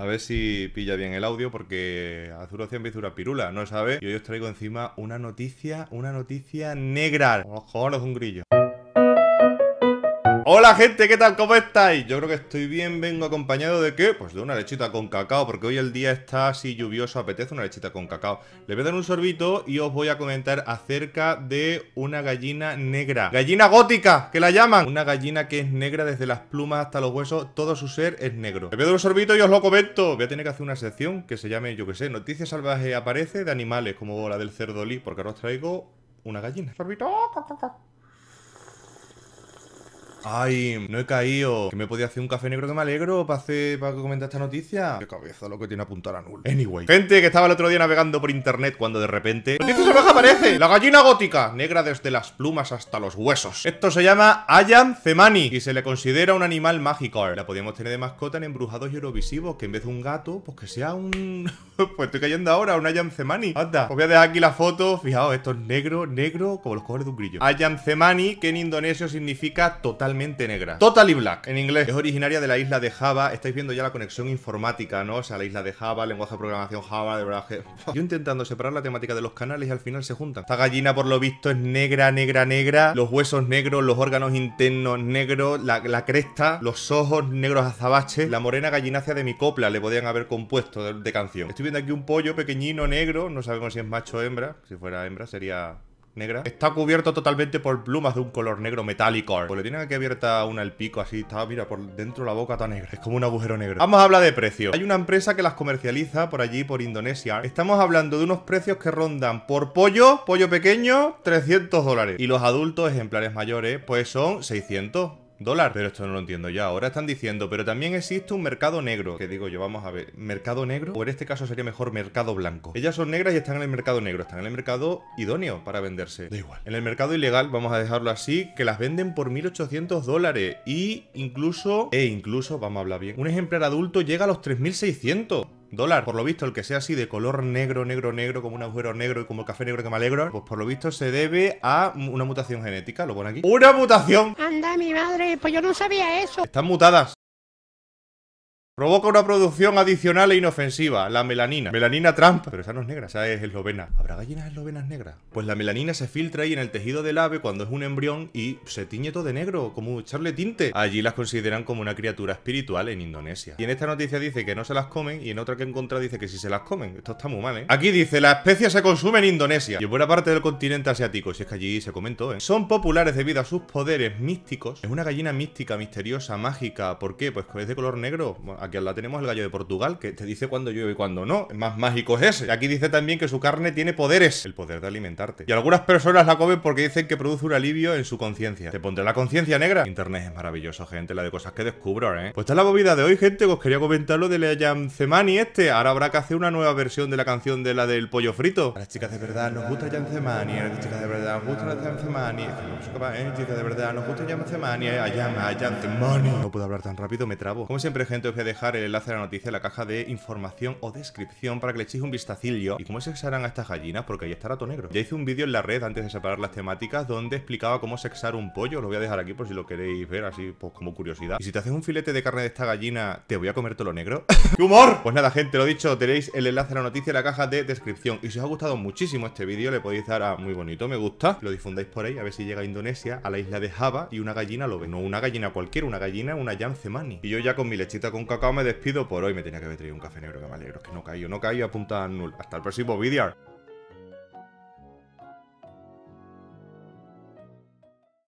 A ver si pilla bien el audio porque Azuro siempre hizo una pirula, no sabe. Y hoy os traigo encima una noticia, una noticia negra. Ojo, un grillo. Hola gente, ¿qué tal? ¿Cómo estáis? Yo creo que estoy bien, vengo acompañado de ¿qué? Pues de una lechita con cacao, porque hoy el día está así lluvioso, apetece una lechita con cacao. Le voy a dar un sorbito y os voy a comentar acerca de una gallina negra. Gallina gótica, que la llaman. Una gallina que es negra desde las plumas hasta los huesos, todo su ser es negro. Le voy a dar un sorbito y os lo comento. Voy a tener que hacer una sección que se llame, yo que sé, Noticias Salvajes Aparece de animales, como la del cerdolí, porque ahora os traigo una gallina. Sorbito. Ay, no he caído. Que me podía hacer un café negro que me alegro para hacer, para comentar esta noticia. Qué cabeza lo que tiene apuntar a Null Anyway. Gente que estaba el otro día navegando por internet cuando de repente. se aparece! La gallina gótica, negra desde las plumas hasta los huesos. Esto se llama Ayam Cemani y se le considera un animal mágico. La podíamos tener de mascota en embrujados y eurovisivos, que en vez de un gato, pues que sea un. pues estoy cayendo ahora, un Ayam Cemani. Anda, os voy a dejar aquí la foto. Fijaos, esto es negro, negro, como los colores de un grillo. Ayam Cemani, que en indonesio significa total totalmente negra. Totally black, en inglés. Es originaria de la isla de Java. Estáis viendo ya la conexión informática, ¿no? O sea, la isla de Java, lenguaje de programación Java, de verdad Yo intentando separar la temática de los canales y al final se juntan. Esta gallina, por lo visto, es negra, negra, negra. Los huesos negros, los órganos internos negros, la, cresta, los ojos negros azabaches. La morena gallinacia de mi copla le podían haber compuesto de canción. Estoy viendo aquí un pollo pequeñino negro. No sabemos si es macho o hembra. Si fuera hembra sería está cubierto totalmente por plumas de un color negro metálico. Pues le tienen aquí abierta una el pico así, está, mira, por dentro la boca está negra, es como un agujero negro. Vamos a hablar de precio. Hay una empresa que las comercializa por allí, por Indonesia. Estamos hablando de unos precios que rondan por pollo, pollo pequeño, 300 dólares. Y los adultos ejemplares mayores, pues son 600 dólar. Pero esto no lo entiendo ya. Ahora están diciendo, pero también existe un mercado negro. Que digo yo, vamos a ver, ¿mercado negro? O en este caso sería mejor mercado blanco. Ellas son negras y están en el mercado negro. Están en el mercado idóneo para venderse. Da igual. En el mercado ilegal, vamos a dejarlo así, que las venden por 1.800 dólares. Y incluso, e incluso, vamos a hablar bien, un ejemplar adulto llega a los 3.600 dólar. Por lo visto, el que sea así de color negro, negro, negro, como un agujero negro y como el café negro que me alegro, pues por lo visto se debe a una mutación genética, lo pone aquí. ¡Una mutación! Anda, mi madre, pues yo no sabía eso. Están mutadas. Provoca una producción adicional e inofensiva, la melanina. Melanina trampa, Pero esa no es negra, esa es eslovena. ¿Habrá gallinas eslovenas negras? Pues la melanina se filtra ahí en el tejido del ave cuando es un embrión y se tiñe todo de negro, como echarle tinte. Allí las consideran como una criatura espiritual en Indonesia. Y en esta noticia dice que no se las comen y en otra que contra dice que sí se las comen. Esto está muy mal, ¿eh? Aquí dice, la especie se consume en Indonesia y en buena parte del continente asiático, si es que allí se comentó, ¿eh? Son populares debido a sus poderes místicos. Es una gallina mística, misteriosa, mágica. ¿Por qué? Pues es de color negro. Aquí la tenemos el gallo de Portugal, que te dice cuando llueve y cuando no. Más mágico es ese. Aquí dice también que su carne tiene poderes. El poder de alimentarte. Y algunas personas la comen porque dicen que produce un alivio en su conciencia. Te pondré la conciencia negra. Internet es maravilloso, gente. La de cosas que descubro, ¿eh? Pues esta es la movida de hoy, gente. os quería comentar lo de la Yancemani este. Ahora habrá que hacer una nueva versión de la canción de la del pollo frito. A las chicas de verdad nos gusta Yancemani. A las chicas de verdad gusta ¿eh? de verdad nos gusta allá, eh, No puedo hablar tan rápido, me trabo. Como siempre, gente, os voy a dejar el enlace a la noticia en la caja de información o descripción para que le echéis un vistacillo. ¿Y cómo sexarán a estas gallinas? Porque ahí estará todo negro. Ya hice un vídeo en la red antes de separar las temáticas donde explicaba cómo sexar un pollo. Lo voy a dejar aquí por si lo queréis ver, así pues como curiosidad. Y si te haces un filete de carne de esta gallina, ¿te voy a comer todo lo negro? ¡Qué humor! Pues nada, gente, lo dicho, tenéis el enlace a la noticia en la caja de descripción. Y si os ha gustado muchísimo este vídeo, le podéis dar a muy bonito me gusta lo difundáis por ahí, a ver si llega a Indonesia, a la isla de Java y una gallina lo ve. No una gallina cualquiera, una gallina, una Yancemani. Y yo ya con mi lechita con cacao me despido por hoy. Me tenía que meter un café negro, que me alegro, que no caí, no caí apunta punta Hasta el próximo vídeo.